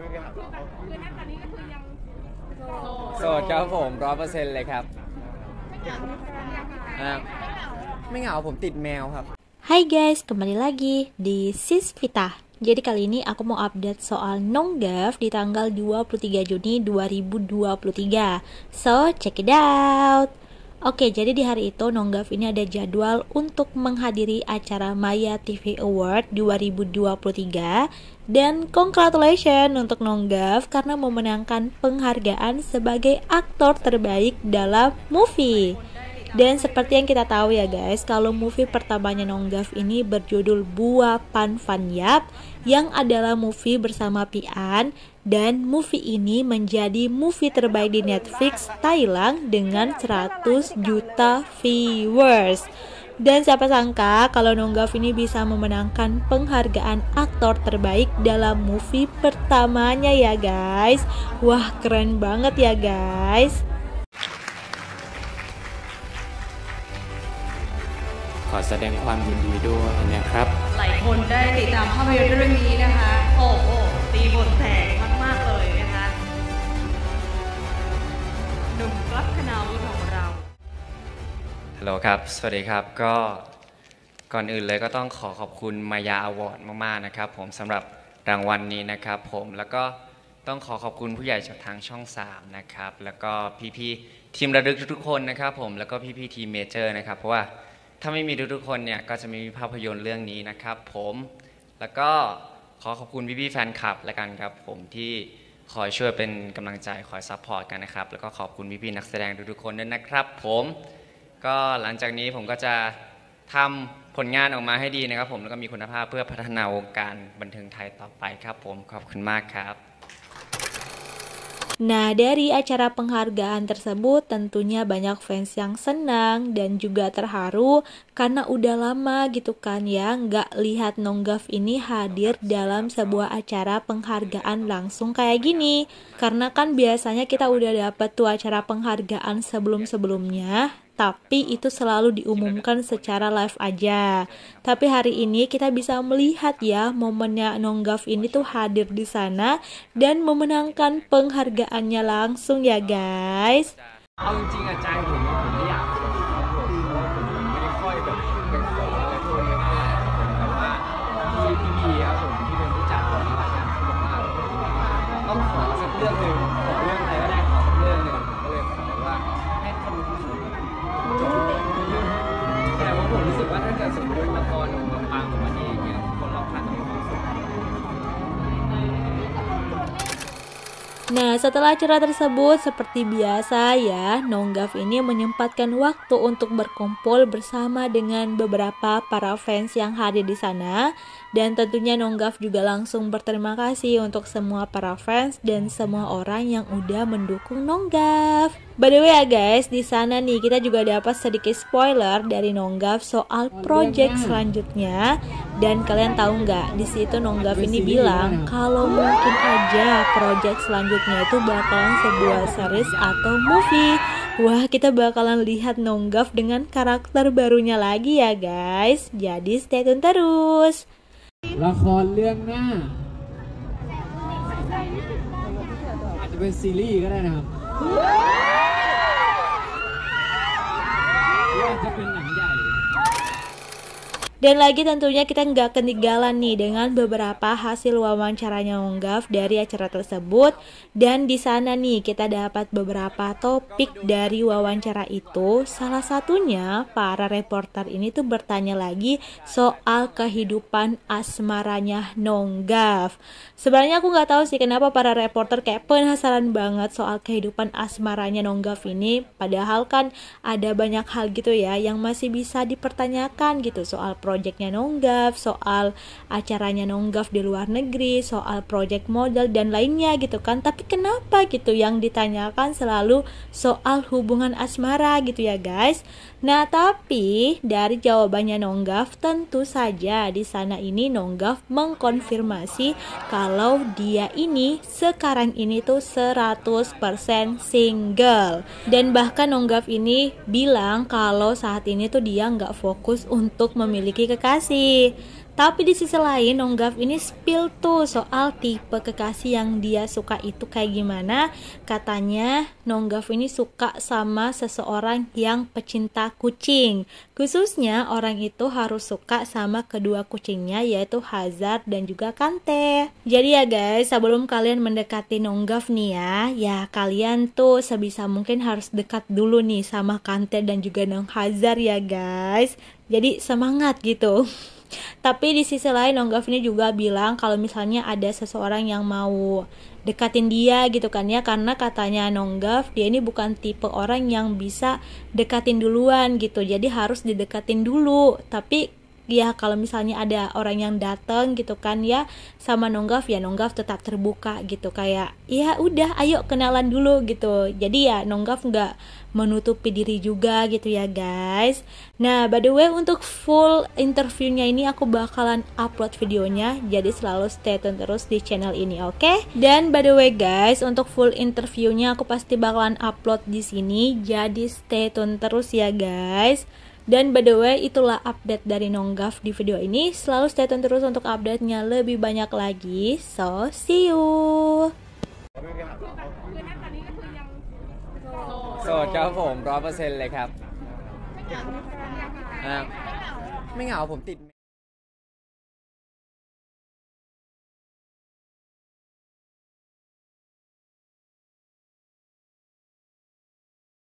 คือแบบคือณตอนนี้ก็คือยังโสดโสดครับผมร้อยเปอร์เซ็นต์เลยครับไม่เหงาผมติดแมวครับ Hai guys, kembali lagi di Sis Vita. Jadi kali ini aku mau update soal Nonggaf di tanggal 23 Juni 2023. So, check it out! Oke, jadi di hari itu Nonggaf ini ada jadwal untuk menghadiri acara Maya TV Award 2023 dan congratulations untuk Nonggaf karena memenangkan penghargaan sebagai aktor terbaik dalam movie. Dan seperti yang kita tahu ya guys, kalau movie pertamanya Nonggaf ini berjudul Bua Pan Van Yap yang adalah movie bersama Pian dan movie ini menjadi movie terbaik di Netflix Thailand dengan 100 juta viewers. Dan siapa sangka kalau Nonggaf ini bisa memenangkan penghargaan aktor terbaik dalam movie pertamanya ya guys. Wah keren banget ya guys. ขอแสดงความยินดีด้วยนะครับ หลายคนได้ติดตามภาพยนตร์เรื่องนี้นะคะ โอ้โหตีบทแตกมากๆเลยนะคะหนุ่มกลับคณาวุฒิของเราฮัลโหลครับ สวัสดีครับก็ก่อนอื่นเลยก็ต้องขอขอบคุณมายาอวอร์ดมากๆนะครับ ผมสำหรับ รางวัลนี้นะครับผมแล้วก็ต้องขอขอบคุณผู้ใหญ่จากทางช่อง3นะครับแล้วก็พี่ๆทีมระลึกทุกคนนะครับผมแล้วก็พี่ๆทีมเมเจอร์ นะครับเพราะว่าถ้าไม่มีทุกๆคนเนี่ยก็จะไม่มีภาพยนตร์เรื่องนี้นะครับผมแล้วก็ขอขอบคุณพี่ๆแฟนคลับและกันครับ ผมที่คอยช่วยเป็นกำลังใจคอยซัพพอร์ตกันนะครับแล้วก็ขอบคุณพี่ๆนักแสดงทุกๆคนด้วยนะครับ ผม ก็หลังจากนี้ผมก็จะทำผลงานออกมาให้ดีนะครับ ผมแล้วก็มีคุณภาพเพื่อพัฒนาวงการบันเทิงไทยต่อไปครับ ผมขอบคุณมากครับ Nah, dari acara penghargaan tersebut tentunya banyak fans yang senang dan juga terharu karena udah lama gitu kan ya nggak lihat Nonggaf ini hadir dalam sebuah acara penghargaan langsung kayak gini. Karena kan biasanya kita udah dapet tuh acara penghargaan sebelum-sebelumnya tapi itu selalu diumumkan secara live aja. Tapi hari ini kita bisa melihat ya momennya Nonggaf ini tuh hadir di sana dan memenangkan penghargaannya langsung ya guys. Nah, setelah acara tersebut, seperti biasa ya, Nonggaf ini menyempatkan waktu untuk berkumpul bersama dengan beberapa para fans yang hadir di sana dan tentunya Nonggaf juga langsung berterima kasih untuk semua para fans dan semua orang yang udah mendukung Nonggaf. By the way ya guys, di sana nih kita juga dapat sedikit spoiler dari Nonggaf soal oh, iya, project hmm. selanjutnya. Dan kalian tahu nggak, di situ Nonggaf ini bilang kalau mungkin aja project selanjutnya itu bakalan sebuah series atau movie. Wah, kita bakalan lihat Nonggaf dengan karakter barunya lagi ya guys. Jadi stay tune terus. ละครเรื่องหน้าอาจจะเป็นซีรีส์ก็ได้นะครับาจะเป็นหนั Dan lagi tentunya kita nggak ketinggalan nih dengan beberapa hasil wawancaranya Onggaf dari acara tersebut. Dan di sana nih kita dapat beberapa topik dari wawancara itu. Salah satunya para reporter ini tuh bertanya lagi soal kehidupan asmaranya Nonggaf. Sebenarnya aku nggak tahu sih kenapa para reporter kayak penasaran banget soal kehidupan asmaranya Nonggaf ini. Padahal kan ada banyak hal gitu ya yang masih bisa dipertanyakan gitu soal proyeknya Nonggaf, soal acaranya Nonggaf di luar negeri, soal proyek modal dan lainnya gitu kan. Tapi kenapa gitu yang ditanyakan selalu soal hubungan asmara gitu ya guys. Nah, tapi dari jawabannya Nonggaf tentu saja di sana ini Nonggaf mengkonfirmasi kalau dia ini sekarang ini tuh 100% single. Dan bahkan Nonggaf ini bilang kalau saat ini tuh dia nggak fokus untuk memiliki kekasih. Tapi di sisi lain, Nonggaf ini spill tuh soal tipe kekasih yang dia suka itu kayak gimana. Katanya Nonggaf ini suka sama seseorang yang pecinta kucing. Khususnya orang itu harus suka sama kedua kucingnya yaitu Hazard dan juga Kante. Jadi ya guys, sebelum kalian mendekati Nonggaf nih ya, ya kalian tuh sebisa mungkin harus dekat dulu nih sama Kante dan juga Nong Hazard ya guys. Jadi semangat gitu. Tapi di sisi lain Nonggaf ini juga bilang kalau misalnya ada seseorang yang mau deketin dia gitu kan ya karena katanya Nonggaf dia ini bukan tipe orang yang bisa deketin duluan gitu jadi harus dideketin dulu tapi ya kalau misalnya ada orang yang datang gitu kan ya sama nonggaf ya nonggaf tetap terbuka gitu kayak ya udah ayo kenalan dulu gitu jadi ya nonggaf nggak menutupi diri juga gitu ya guys nah by the way untuk full interviewnya ini aku bakalan upload videonya jadi selalu stay tune terus di channel ini oke okay? dan by the way guys untuk full interviewnya aku pasti bakalan upload di sini jadi stay tune terus ya guys dan by the way, itulah update dari Nonggaf di video ini. Selalu stay tune terus untuk update-nya lebih banyak lagi. So, see you! โสดครับผมร้อยเปอร์เซ็นต์เลยครับอ่าไม่เหงาผมติด